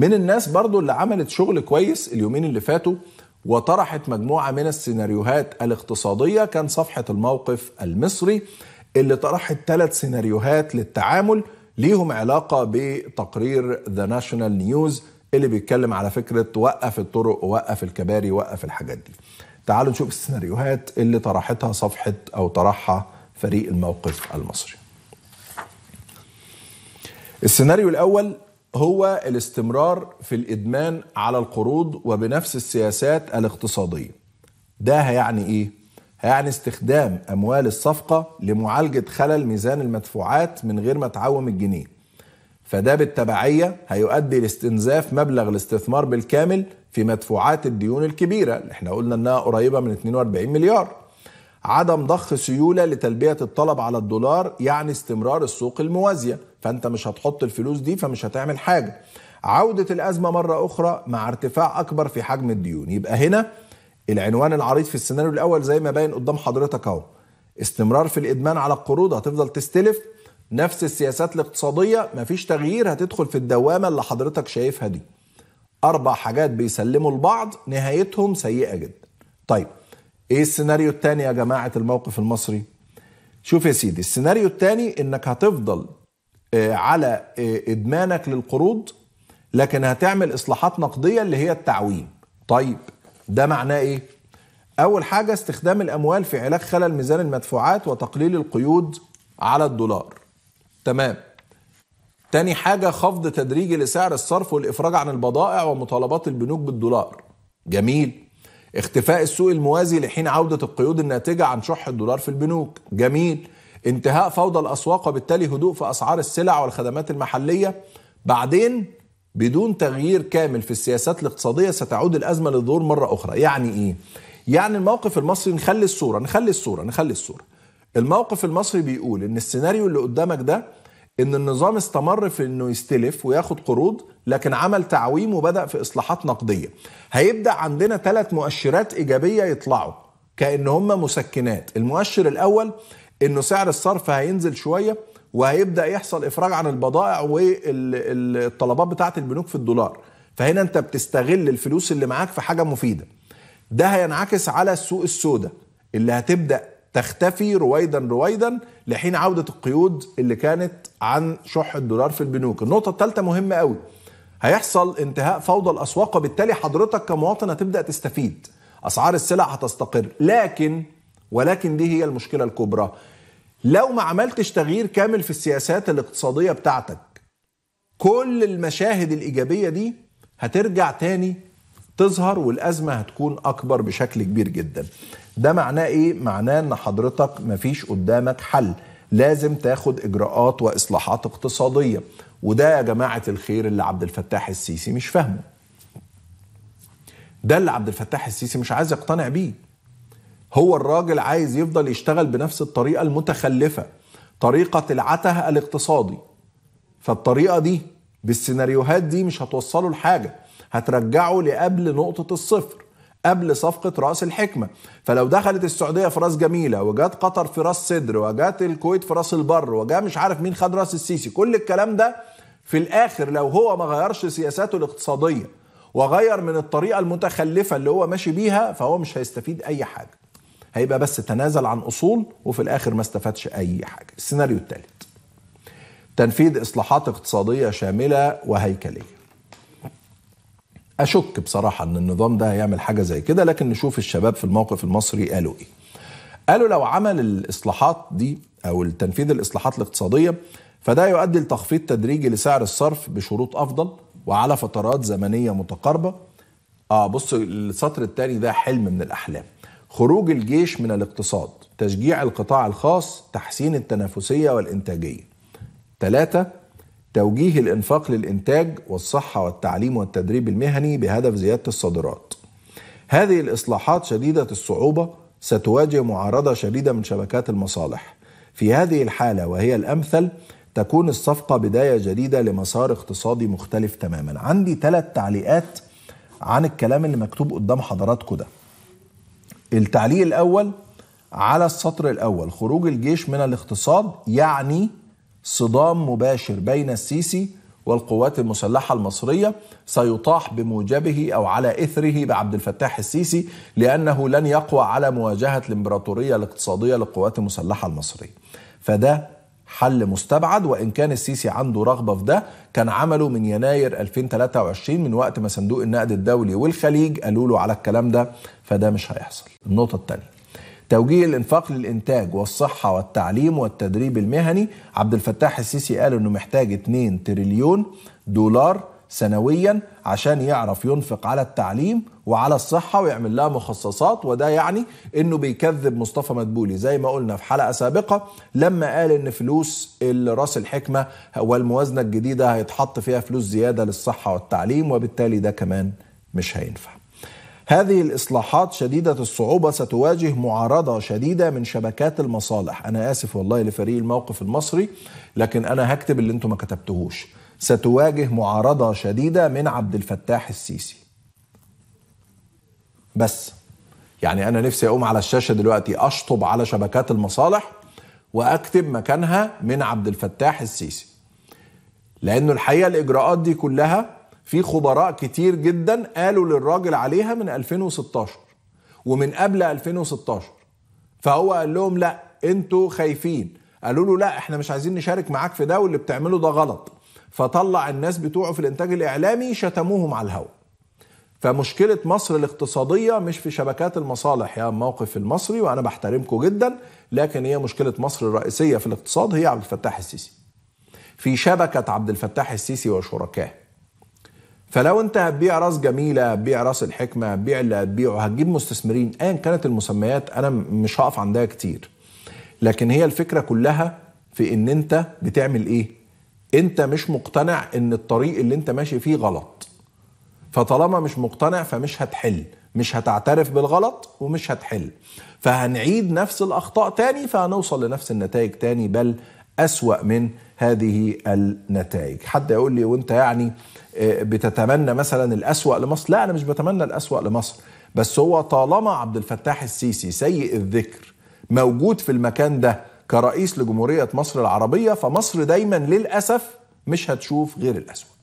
من الناس برضو اللي عملت شغل كويس اليومين اللي فاتوا وطرحت مجموعة من السيناريوهات الاقتصادية كان صفحة الموقف المصري اللي طرحت ثلاث سيناريوهات للتعامل ليهم علاقة بتقرير ذا National نيوز اللي بيتكلم على فكرة وقف الطرق وقف الكباري وقف الحاجات دي تعالوا نشوف السيناريوهات اللي طرحتها صفحة أو طرحها فريق الموقف المصري السيناريو الأول هو الاستمرار في الادمان على القروض وبنفس السياسات الاقتصاديه ده هيعني ايه هيعني استخدام اموال الصفقه لمعالجه خلل ميزان المدفوعات من غير ما تعوم الجنيه فده بالتبعيه هيؤدي لاستنزاف مبلغ الاستثمار بالكامل في مدفوعات الديون الكبيره اللي احنا قلنا انها قريبه من 42 مليار عدم ضخ سيوله لتلبيه الطلب على الدولار يعني استمرار السوق الموازيه فانت مش هتحط الفلوس دي فمش هتعمل حاجه عوده الازمه مره اخرى مع ارتفاع اكبر في حجم الديون يبقى هنا العنوان العريض في السيناريو الاول زي ما باين قدام حضرتك اهو استمرار في الادمان على القروض هتفضل تستلف نفس السياسات الاقتصاديه مفيش تغيير هتدخل في الدوامه اللي حضرتك شايفها دي اربع حاجات بيسلموا لبعض نهايتهم سيئه جدا طيب ايه السيناريو الثاني يا جماعه الموقف المصري شوف يا سيدي السيناريو الثاني انك هتفضل آه، على آه، ادمانك للقروض لكن هتعمل اصلاحات نقديه اللي هي التعويم طيب ده معناه ايه اول حاجه استخدام الاموال في علاج خلل ميزان المدفوعات وتقليل القيود على الدولار تمام تاني حاجه خفض تدريجي لسعر الصرف والافراج عن البضائع ومطالبات البنوك بالدولار جميل اختفاء السوق الموازي لحين عودة القيود الناتجة عن شح الدولار في البنوك جميل انتهاء فوضى الاسواق وبالتالي هدوء في اسعار السلع والخدمات المحليه بعدين بدون تغيير كامل في السياسات الاقتصاديه ستعود الازمه للظهور مره اخرى يعني ايه يعني الموقف المصري نخلي الصوره نخلي الصوره نخلي الصوره الموقف المصري بيقول ان السيناريو اللي قدامك ده ان النظام استمر في انه يستلف وياخد قروض لكن عمل تعويم وبدا في اصلاحات نقديه هيبدا عندنا ثلاث مؤشرات ايجابيه يطلعوا كان هم مسكنات المؤشر الاول انه سعر الصرف هينزل شويه وهيبدا يحصل افراج عن البضائع والطلبات بتاعه البنوك في الدولار فهنا انت بتستغل الفلوس اللي معاك في حاجه مفيده ده هينعكس على السوق السوداء اللي هتبدا تختفي رويدا رويدا لحين عوده القيود اللي كانت عن شح الدولار في البنوك النقطه الثالثه مهمه قوي هيحصل انتهاء فوضى الاسواق وبالتالي حضرتك كمواطن هتبدا تستفيد اسعار السلع هتستقر لكن ولكن دي هي المشكله الكبرى لو ما عملتش تغيير كامل في السياسات الاقتصاديه بتاعتك كل المشاهد الايجابيه دي هترجع تاني تظهر والازمه هتكون اكبر بشكل كبير جدا ده معناه ايه معناه ان حضرتك مفيش قدامك حل لازم تاخد اجراءات واصلاحات اقتصاديه وده يا جماعه الخير اللي عبد الفتاح السيسي مش فاهمه ده اللي عبد الفتاح السيسي مش عايز يقتنع بيه هو الراجل عايز يفضل يشتغل بنفس الطريقه المتخلفه طريقه العته الاقتصادي فالطريقه دي بالسيناريوهات دي مش هتوصله لحاجه هترجعه لقبل نقطه الصفر قبل صفقة رأس الحكمة فلو دخلت السعودية في راس جميلة وجات قطر في راس صدر وجات الكويت في راس البر وجا مش عارف مين خد راس السيسي كل الكلام ده في الآخر لو هو ما غيرش سياساته الاقتصادية وغير من الطريقة المتخلفة اللي هو ماشي بيها فهو مش هيستفيد أي حاجة هيبقى بس تنازل عن اصول وفي الاخر ما استفادش اي حاجه السيناريو الثالث تنفيذ اصلاحات اقتصاديه شامله وهيكليه اشك بصراحه ان النظام ده هيعمل حاجه زي كده لكن نشوف الشباب في الموقف المصري قالوا ايه قالوا لو عمل الاصلاحات دي او تنفيذ الاصلاحات الاقتصاديه فده يؤدي لتخفيض تدريجي لسعر الصرف بشروط افضل وعلى فترات زمنيه متقاربه اه بص السطر التاني ده حلم من الاحلام خروج الجيش من الاقتصاد تشجيع القطاع الخاص تحسين التنافسية والإنتاجية ثلاثة توجيه الإنفاق للإنتاج والصحة والتعليم والتدريب المهني بهدف زيادة الصادرات هذه الإصلاحات شديدة الصعوبة ستواجه معارضة شديدة من شبكات المصالح في هذه الحالة وهي الأمثل تكون الصفقة بداية جديدة لمسار اقتصادي مختلف تماما عندي ثلاث تعليقات عن الكلام اللي مكتوب قدام حضراتكم ده التعليق الاول على السطر الاول خروج الجيش من الاقتصاد يعني صدام مباشر بين السيسي والقوات المسلحة المصرية سيطاح بموجبه أو على إثره بعبد الفتاح السيسي لأنه لن يقوى على مواجهة الإمبراطورية الاقتصادية للقوات المسلحة المصرية فده حل مستبعد وان كان السيسي عنده رغبه في ده كان عمله من يناير 2023 من وقت ما صندوق النقد الدولي والخليج قالوا له على الكلام ده فده مش هيحصل النقطه الثانيه توجيه الانفاق للانتاج والصحه والتعليم والتدريب المهني عبد الفتاح السيسي قال انه محتاج 2 تريليون دولار سنويا عشان يعرف ينفق على التعليم وعلى الصحه ويعمل لها مخصصات وده يعني انه بيكذب مصطفى مدبولي زي ما قلنا في حلقه سابقه لما قال ان فلوس راس الحكمه والموازنه الجديده هيتحط فيها فلوس زياده للصحه والتعليم وبالتالي ده كمان مش هينفع. هذه الاصلاحات شديده الصعوبه ستواجه معارضه شديده من شبكات المصالح، انا اسف والله لفريق الموقف المصري لكن انا هكتب اللي انتم ما كتبتهوش. ستواجه معارضه شديده من عبد الفتاح السيسي بس يعني انا نفسي اقوم على الشاشه دلوقتي اشطب على شبكات المصالح واكتب مكانها من عبد الفتاح السيسي لانه الحقيقه الاجراءات دي كلها في خبراء كتير جدا قالوا للراجل عليها من 2016 ومن قبل 2016 فهو قال لهم لا انتوا خايفين قالوا له لا احنا مش عايزين نشارك معاك في ده واللي بتعمله ده غلط فطلع الناس بتوعه في الانتاج الاعلامي شتموهم على الهواء فمشكله مصر الاقتصاديه مش في شبكات المصالح يا موقف المصري وانا بحترمكم جدا لكن هي مشكله مصر الرئيسيه في الاقتصاد هي عبد الفتاح السيسي في شبكه عبد الفتاح السيسي وشركائه فلو انت هتبيع راس جميله هتبيع راس الحكمه هتبيع اللي هتبيعه هتجيب مستثمرين ايا كانت المسميات انا مش هقف عندها كتير لكن هي الفكره كلها في ان انت بتعمل ايه انت مش مقتنع ان الطريق اللي انت ماشي فيه غلط فطالما مش مقتنع فمش هتحل مش هتعترف بالغلط ومش هتحل فهنعيد نفس الاخطاء تاني فهنوصل لنفس النتائج تاني بل اسوا من هذه النتائج حد يقول لي وانت يعني آه، بتتمنى مثلا الاسوا لمصر لا انا مش بتمنى الاسوا لمصر بس هو طالما عبد الفتاح السيسي سيء الذكر موجود في المكان ده كرئيس لجمهورية مصر العربية فمصر دايما للأسف مش هتشوف غير الأسود